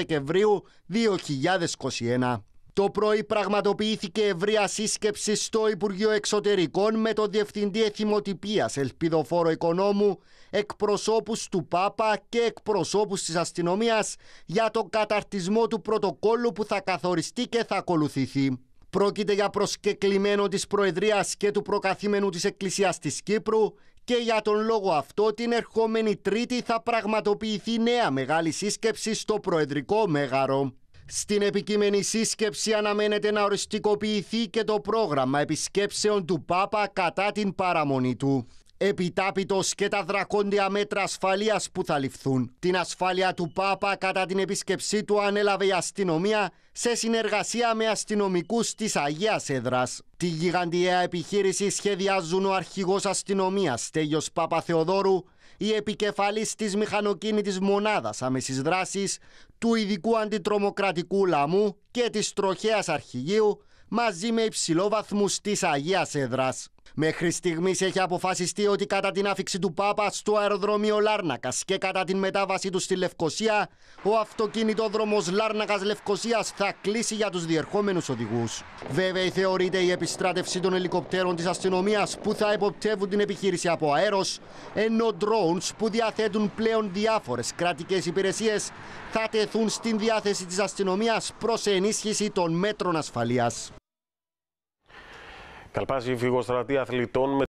Δεκεμβρίου 2021. Το πρωί πραγματοποιήθηκε ευρεία σύσκεψη στο Υπουργείο Εξωτερικών με τον Διευθυντή Εθιμοτυπίας Ελπιδοφόρο Οικονόμου, εκπροσώπους του ΠΑΠΑ και εκπροσώπους της Αστυνομίας για τον καταρτισμό του πρωτοκόλλου που θα καθοριστεί και θα ακολουθηθεί. Πρόκειται για προσκεκλημένο της Προεδρίας και του Προκαθήμενου της Εκκλησίας της Κύπρου και για τον λόγο αυτό την ερχόμενη Τρίτη θα πραγματοποιηθεί νέα μεγάλη σύσκεψη στο Προεδρικό Μέγαρο. Στην επικείμενη σύσκεψη αναμένεται να οριστικοποιηθεί και το πρόγραμμα επισκέψεων του Πάπα κατά την παραμονή του επιτάπητος και τα δρακόντια μέτρα ασφαλείας που θα ληφθούν. Την ασφάλεια του Πάπα κατά την επίσκεψή του ανέλαβε η αστυνομία σε συνεργασία με αστυνομικούς της Αγίας Έδρας. Τη γιγαντιαία επιχείρηση σχεδιάζουν ο αρχηγός αστυνομίας Στέγιο Πάπα Θεοδόρου, η επικεφαλής της μηχανοκίνητης μονάδας άμεσης δράσης, του ειδικού αντιτρομοκρατικού λαμού και της τροχέας αρχηγείου μαζί με υψηλόβαθμους της Αγίας Έδρας. Μέχρι στιγμής έχει αποφασιστεί ότι κατά την άφηξη του Πάπα στο αεροδρόμιο Λάρνακας και κατά την μετάβασή του στη Λευκοσία, ο αυτοκινητόδρομος Λάρνακας Λευκοσίας θα κλείσει για τους διερχόμενους οδηγούς. Βέβαια, θεωρείται η επιστράτευση των ελικοπτέρων της αστυνομίας που θα εποπτεύουν την επιχείρηση από αέρος, ενώ drones που διαθέτουν πλέον διάφορες κρατικές υπηρεσίες θα τεθούν στην διάθεση της αστυνομίας προς ενίσχυση των μέτρων ασφαλείας. Καλπάζει η φυγοστρατεία αθλητών με